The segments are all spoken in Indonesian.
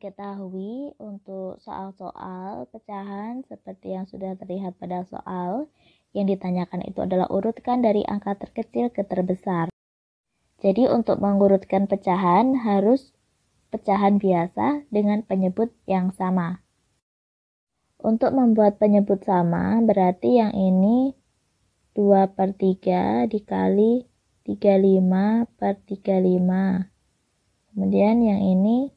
diketahui untuk soal-soal pecahan seperti yang sudah terlihat pada soal yang ditanyakan itu adalah urutkan dari angka terkecil ke terbesar. Jadi untuk mengurutkan pecahan harus pecahan biasa dengan penyebut yang sama. Untuk membuat penyebut sama berarti yang ini 2 per 3 dikali 35 per 35. Kemudian yang ini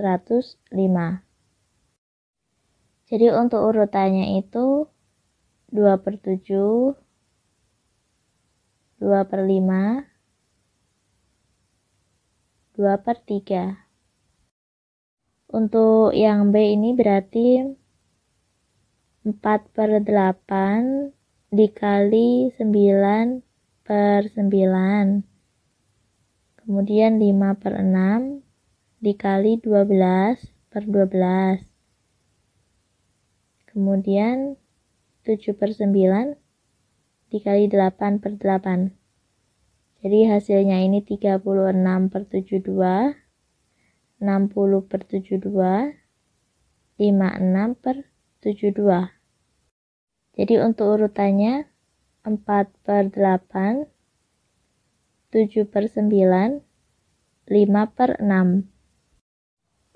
105. Jadi untuk urutannya itu 2 per 7, 2 per 5, 2 per 3. Untuk yang B ini berarti 4 per 8 dikali 9 per 9. Kemudian 5 per 6 dikali 12 per 12. Kemudian 7 per 9 dikali 8 per 8. Jadi hasilnya ini 36 per 72, 60 per 72, 56 per 72. Jadi untuk urutannya 4 per 8, 7 per 9, 5 per 6.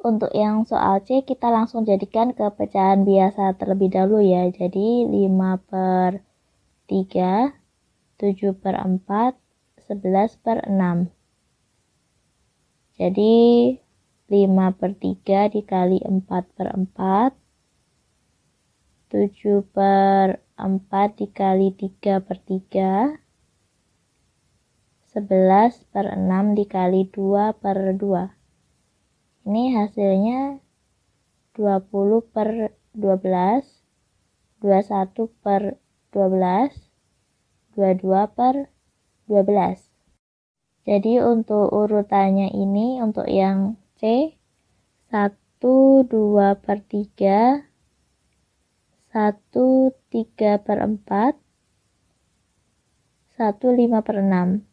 Untuk yang soal C kita langsung jadikan ke pecahan biasa terlebih dahulu ya. Jadi 5 per 3, 7 per 4, 11 per 6. Jadi 5 per 3 dikali 4 per 4. 7 per 4 dikali 3 per 3. 11 per 6 dikali 2 per 2 ini hasilnya 20 per 12 21 per 12 22 per 12 jadi untuk urutannya ini untuk yang C 1 2 per 3 1 3 per 4 1 5 per 6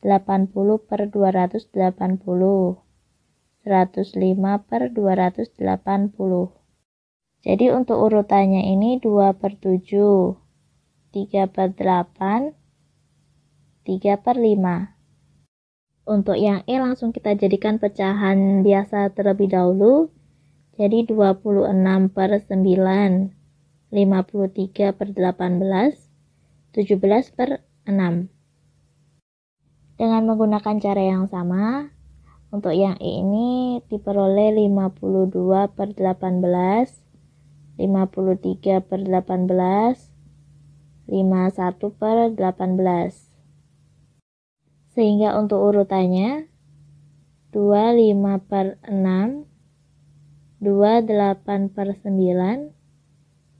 80 per 280, 105 per 280. Jadi untuk urutannya ini 2 per 7, 3 per 8, 3 per 5. Untuk yang E langsung kita jadikan pecahan biasa terlebih dahulu. Jadi 26 per 9, 53 per 18, 17 per 6. Dengan menggunakan cara yang sama, untuk yang I e ini diperoleh 52 per 18, 53 per 18, 51 per 18. Sehingga untuk urutannya, 25 per 6, 28 per 9,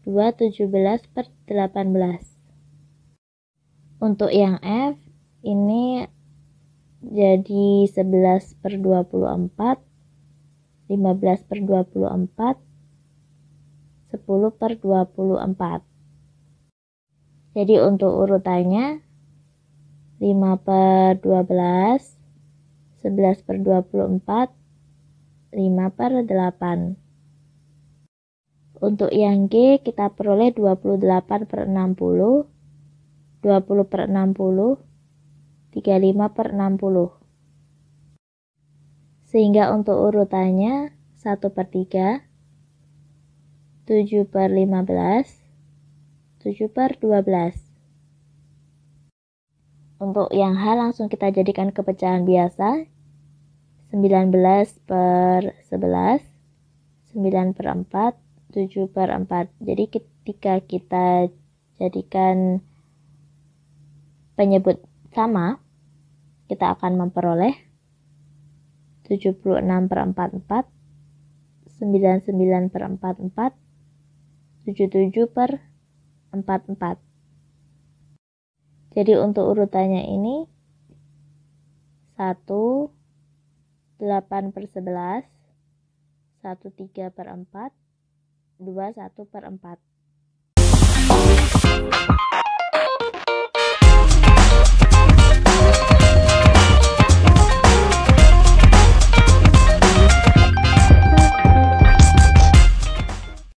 217 per 18. Untuk yang F, ini jadi 11 per 24, 15 per 24, 10 per 24. Jadi untuk urutannya 5 per 12, 11 per 24, 5 per 8. Untuk yang G kita peroleh 28 per 60, 20 per 60, 35 per 60. Sehingga untuk urutannya 1 per 3, 7 per 15, 7 per 12. Untuk yang H langsung kita jadikan kepecahan biasa, 19 per 11, 9 per 4, 7 per 4. Jadi ketika kita jadikan penyebut sama, kita akan memperoleh 76 per 44, 99 per 44, 77 per 44. Jadi untuk urutannya ini 1, 8 per 11, 1, 3 per 4, 2, 1 per 4.